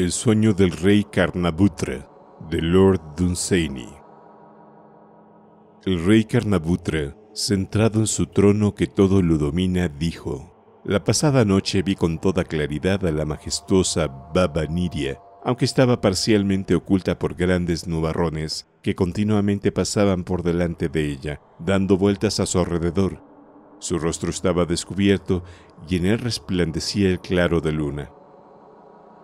El sueño del rey Karnabutra, de Lord Dunsany. El rey Karnabutra, centrado en su trono que todo lo domina, dijo, La pasada noche vi con toda claridad a la majestuosa Baba Niria, aunque estaba parcialmente oculta por grandes nubarrones que continuamente pasaban por delante de ella, dando vueltas a su alrededor. Su rostro estaba descubierto y en él resplandecía el claro de luna.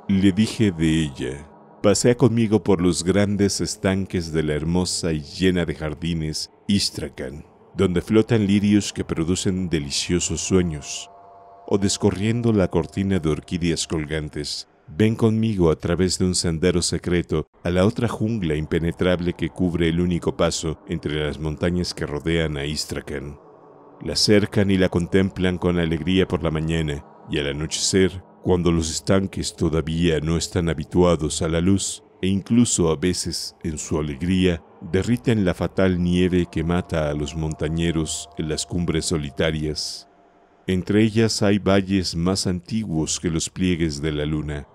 Le dije de ella, pasea conmigo por los grandes estanques de la hermosa y llena de jardines Istrakan, donde flotan lirios que producen deliciosos sueños, o descorriendo la cortina de orquídeas colgantes, ven conmigo a través de un sendero secreto a la otra jungla impenetrable que cubre el único paso entre las montañas que rodean a Istrakan. La cercan y la contemplan con alegría por la mañana, y al anochecer cuando los estanques todavía no están habituados a la luz e incluso a veces, en su alegría, derriten la fatal nieve que mata a los montañeros en las cumbres solitarias. Entre ellas hay valles más antiguos que los pliegues de la luna.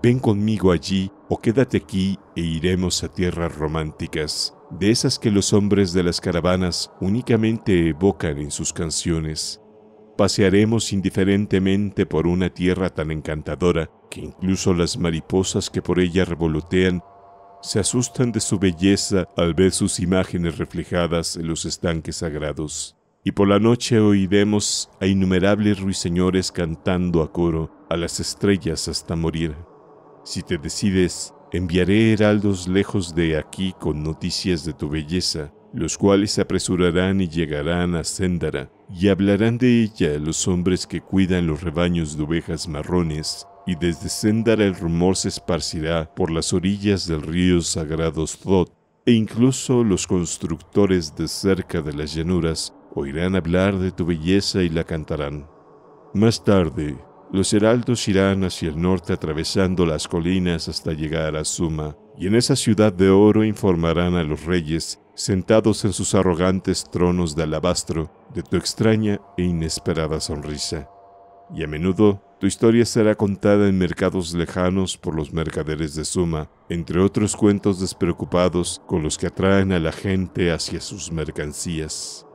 Ven conmigo allí o quédate aquí e iremos a tierras románticas, de esas que los hombres de las caravanas únicamente evocan en sus canciones, Pasearemos indiferentemente por una tierra tan encantadora que incluso las mariposas que por ella revolotean se asustan de su belleza al ver sus imágenes reflejadas en los estanques sagrados. Y por la noche oiremos a innumerables ruiseñores cantando a coro a las estrellas hasta morir. Si te decides, enviaré heraldos lejos de aquí con noticias de tu belleza, los cuales se apresurarán y llegarán a Sendara, y hablarán de ella los hombres que cuidan los rebaños de ovejas marrones, y desde Sendar el rumor se esparcirá por las orillas del río sagrado Zod... e incluso los constructores de cerca de las llanuras oirán hablar de tu belleza y la cantarán. Más tarde, los heraldos irán hacia el norte atravesando las colinas hasta llegar a Suma, y en esa ciudad de oro informarán a los reyes sentados en sus arrogantes tronos de alabastro, de tu extraña e inesperada sonrisa. Y a menudo tu historia será contada en mercados lejanos por los mercaderes de Suma, entre otros cuentos despreocupados con los que atraen a la gente hacia sus mercancías.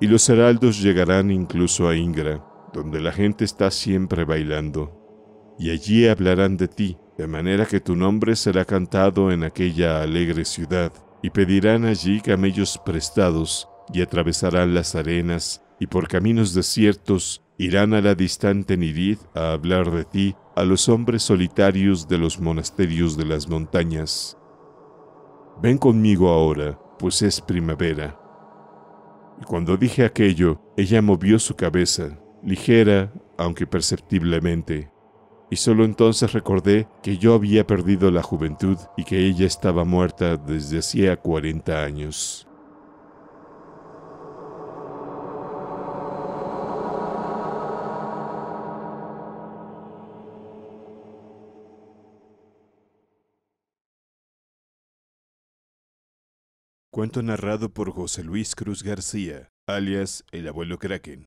Y los heraldos llegarán incluso a Ingra, donde la gente está siempre bailando, y allí hablarán de ti, de manera que tu nombre será cantado en aquella alegre ciudad, y pedirán allí camellos prestados, y atravesarán las arenas, y por caminos desiertos irán a la distante Nidid a hablar de ti a los hombres solitarios de los monasterios de las montañas. Ven conmigo ahora, pues es primavera. Y cuando dije aquello, ella movió su cabeza, ligera, aunque perceptiblemente y solo entonces recordé que yo había perdido la juventud y que ella estaba muerta desde hacía 40 años. Cuento narrado por José Luis Cruz García, alias El Abuelo Kraken